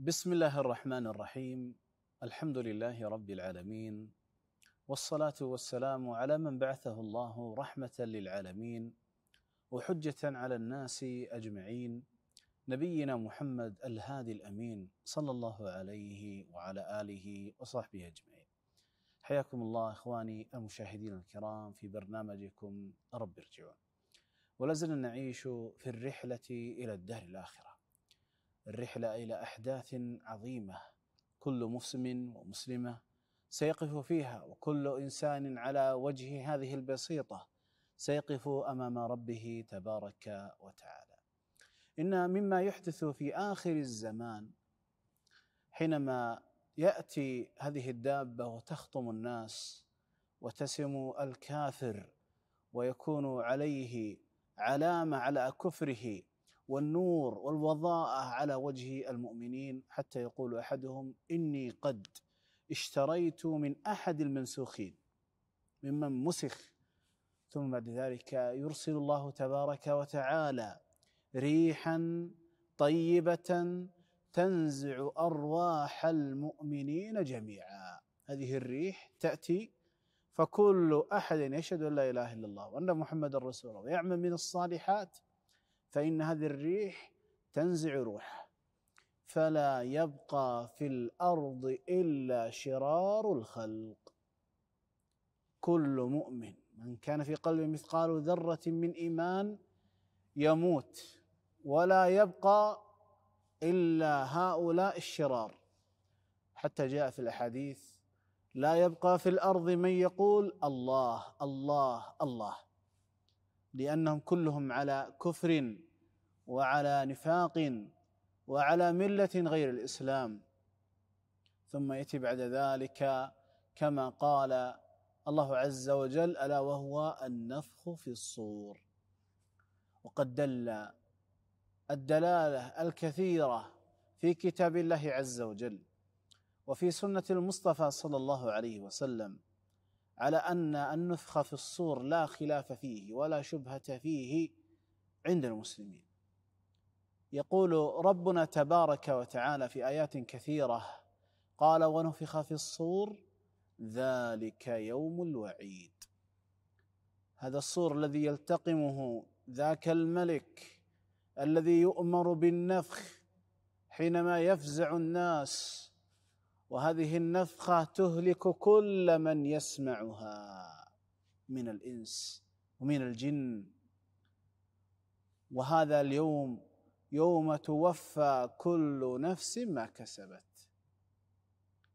بسم الله الرحمن الرحيم الحمد لله رب العالمين والصلاه والسلام على من بعثه الله رحمه للعالمين وحجه على الناس اجمعين نبينا محمد الهادي الامين صلى الله عليه وعلى اله وصحبه اجمعين حياكم الله اخواني المشاهدين الكرام في برنامجكم رب ارجعون ولازلنا نعيش في الرحله الى الدهر الاخره الرحلة إلى أحداث عظيمة كل مسلم ومسلمة سيقف فيها وكل إنسان على وجه هذه البسيطة سيقف أمام ربه تبارك وتعالى إن مما يحدث في آخر الزمان حينما يأتي هذه الدابة وتخطم الناس وتسم الكافر ويكون عليه علامة على كفره والنور والوضاءه على وجه المؤمنين حتى يقول احدهم اني قد اشتريت من احد المنسوخين ممن مسخ ثم بعد ذلك يرسل الله تبارك وتعالى ريحا طيبه تنزع ارواح المؤمنين جميعا هذه الريح تاتي فكل احد يشهد ان لا اله الا الله وان محمدا رسول الله ويعمل من الصالحات فإن هذه الريح تنزع روحه فلا يبقى في الأرض إلا شرار الخلق كل مؤمن من كان في قلبه مثقال ذرة من إيمان يموت ولا يبقى إلا هؤلاء الشرار حتى جاء في الأحاديث لا يبقى في الأرض من يقول الله الله الله لانهم كلهم على كفر وعلى نفاق وعلى مله غير الاسلام ثم ياتي بعد ذلك كما قال الله عز وجل الا وهو النفخ في الصور وقد دل الدلاله الكثيره في كتاب الله عز وجل وفي سنه المصطفى صلى الله عليه وسلم على أن النفخ في الصور لا خلاف فيه ولا شبهة فيه عند المسلمين يقول ربنا تبارك وتعالى في آيات كثيرة قال ونفخ في الصور ذلك يوم الوعيد هذا الصور الذي يلتقمه ذاك الملك الذي يؤمر بالنفخ حينما يفزع الناس وهذه النفخه تهلك كل من يسمعها من الانس ومن الجن وهذا اليوم يوم توفى كل نفس ما كسبت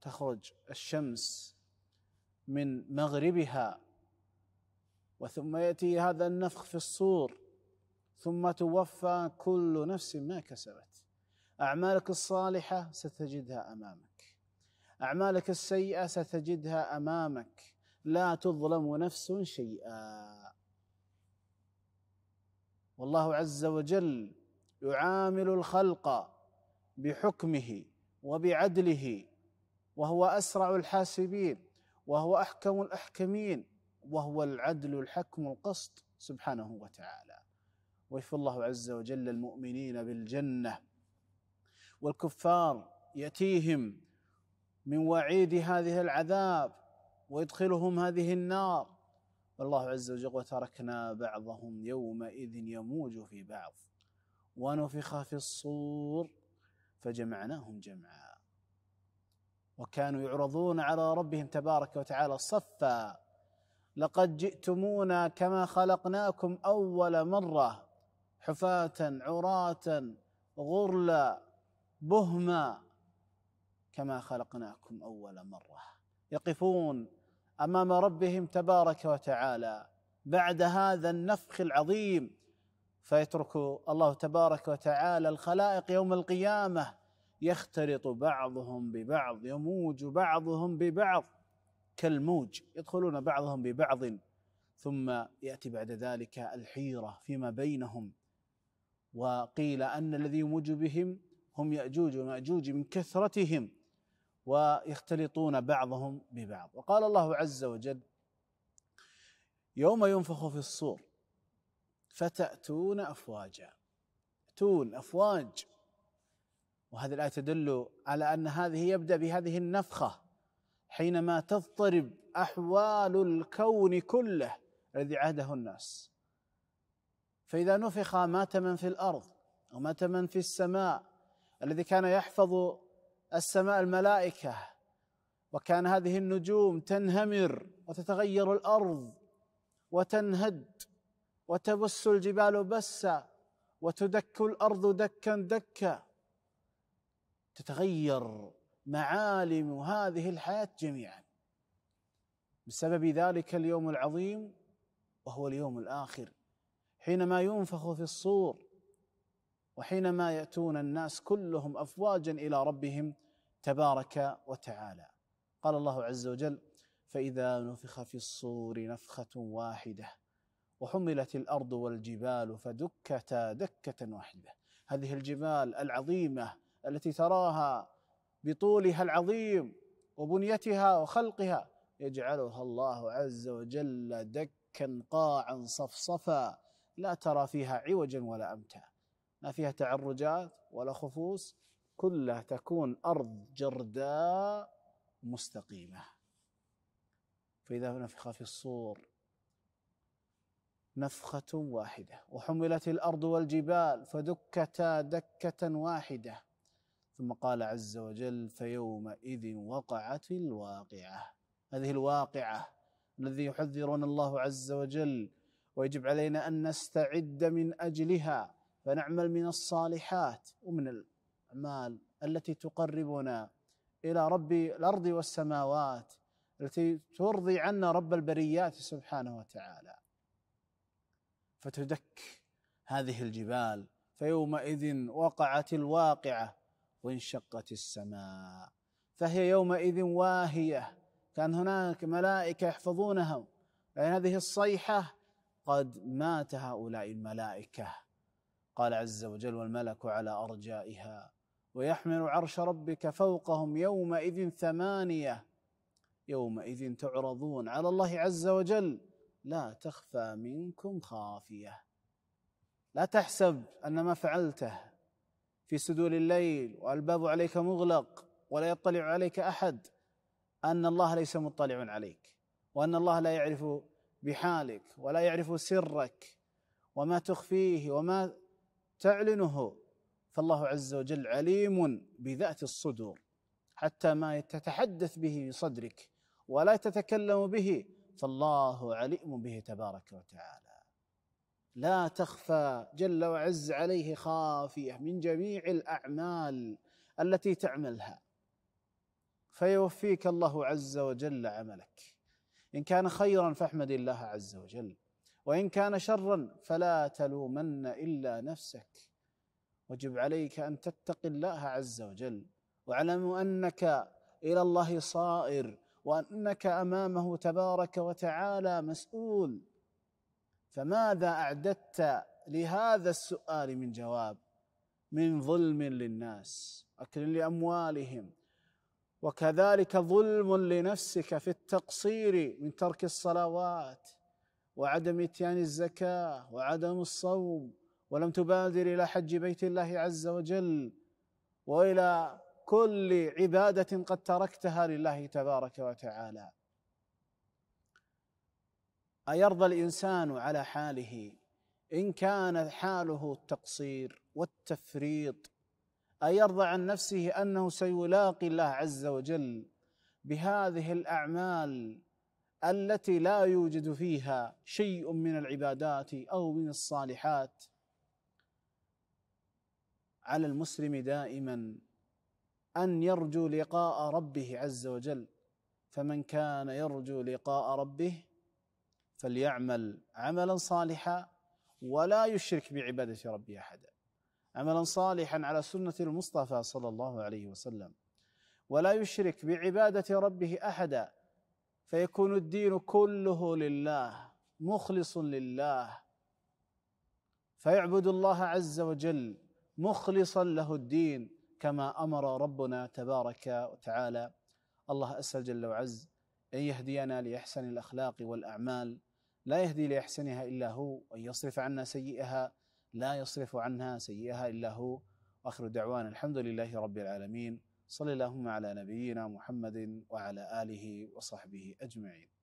تخرج الشمس من مغربها وثم ياتي هذا النفخ في الصور ثم توفى كل نفس ما كسبت اعمالك الصالحه ستجدها امامك اعمالك السيئه ستجدها امامك لا تظلم نفس شيئا والله عز وجل يعامل الخلق بحكمه وبعدله وهو اسرع الحاسبين وهو احكم الاحكمين وهو العدل الحكم القسط سبحانه وتعالى ويفي الله عز وجل المؤمنين بالجنه والكفار ياتيهم من وعيد هذه العذاب ويدخلهم هذه النار والله عز وجل وتركنا بعضهم يومئذ يموج في بعض ونفخ في الصور فجمعناهم جمعا وكانوا يعرضون على ربهم تبارك وتعالى صفا لقد جئتمونا كما خلقناكم اول مره حفاة عراة غرلا بهما كما خلقناكم اول مره يقفون امام ربهم تبارك وتعالى بعد هذا النفخ العظيم فيترك الله تبارك وتعالى الخلائق يوم القيامه يختلط بعضهم ببعض يموج بعضهم ببعض كالموج يدخلون بعضهم ببعض ثم ياتي بعد ذلك الحيره فيما بينهم وقيل ان الذي يموج بهم هم ياجوج وماجوج من كثرتهم ويختلطون بعضهم ببعض وقال الله عز وجل يوم ينفخ في الصور فتأتون أفواجا تأتون أفواج وهذه الآية تدل على أن هذه يبدأ بهذه النفخة حينما تضطرب أحوال الكون كله الذي عهده الناس فإذا نفخ مات من في الأرض ومات من في السماء الذي كان يحفظ السماء الملائكه وكان هذه النجوم تنهمر وتتغير الارض وتنهد وتبس الجبال بسا وتدك الارض دكا دكا تتغير معالم هذه الحياه جميعا بسبب ذلك اليوم العظيم وهو اليوم الاخر حينما ينفخ في الصور وحينما ياتون الناس كلهم افواجا الى ربهم تبارك وتعالى قال الله عز وجل فاذا نفخ في الصور نفخه واحده وحملت الارض والجبال فدكتا دكه واحده هذه الجبال العظيمه التي تراها بطولها العظيم وبنيتها وخلقها يجعلها الله عز وجل دكا قاعا صفصفا لا ترى فيها عوجا ولا امتا ما فيها تعرجات ولا خفوس كلها تكون أرض جرداء مستقيمة فإذا نفخ في الصور نفخة واحدة وحملت الأرض والجبال فدكتا دكة واحدة ثم قال عز وجل فيومئذ وقعت الواقعة هذه الواقعة الذي يحذرنا الله عز وجل ويجب علينا أن نستعد من أجلها فنعمل من الصالحات ومن الأعمال التي تقربنا إلى رب الأرض والسماوات التي ترضي عنا رب البريات سبحانه وتعالى فتدك هذه الجبال فيومئذ وقعت الواقعة وانشقت السماء فهي يومئذ واهية كان هناك ملائكة يحفظونها لأن هذه الصيحة قد مات هؤلاء الملائكة قال عز وجل والملك على ارجائها ويحمل عرش ربك فوقهم يومئذ ثمانيه يومئذ تعرضون على الله عز وجل لا تخفى منكم خافيه لا تحسب ان ما فعلته في سدول الليل والباب عليك مغلق ولا يطلع عليك احد ان الله ليس مطلع عليك وان الله لا يعرف بحالك ولا يعرف سرك وما تخفيه وما تعلنه فالله عز وجل عليم بذات الصدور حتى ما تتحدث به في صدرك ولا تتكلم به فالله عليم به تبارك وتعالى لا تخفى جل وعز عليه خافيه من جميع الاعمال التي تعملها فيوفيك الله عز وجل عملك ان كان خيرا فاحمد الله عز وجل وإن كان شرا فلا تلومن إلا نفسك وجب عليك أن تتقي الله عز وجل واعلم أنك إلى الله صائر وأنك أمامه تبارك وتعالى مسؤول فماذا أعددت لهذا السؤال من جواب من ظلم للناس أكل لأموالهم وكذلك ظلم لنفسك في التقصير من ترك الصلوات وعدم اتيان الزكاه وعدم الصوم ولم تبادر الى حج بيت الله عز وجل والى كل عباده قد تركتها لله تبارك وتعالى ايرضى الانسان على حاله ان كان حاله التقصير والتفريط ايرضى عن نفسه انه سيلاقي الله عز وجل بهذه الاعمال التي لا يوجد فيها شيء من العبادات او من الصالحات على المسلم دائما ان يرجو لقاء ربه عز وجل فمن كان يرجو لقاء ربه فليعمل عملا صالحا ولا يشرك بعباده ربه احدا عملا صالحا على سنه المصطفى صلى الله عليه وسلم ولا يشرك بعباده ربه احدا فيكون الدين كله لله مخلص لله فيعبد الله عز وجل مخلصا له الدين كما امر ربنا تبارك وتعالى الله اسال جل وعز ان يهدينا لاحسن الاخلاق والاعمال لا يهدي لاحسنها الا هو وان يصرف عنا سيئها لا يصرف عنها سيئها الا هو واخر دعوانا الحمد لله رب العالمين صل اللهم على نبينا محمد وعلى اله وصحبه اجمعين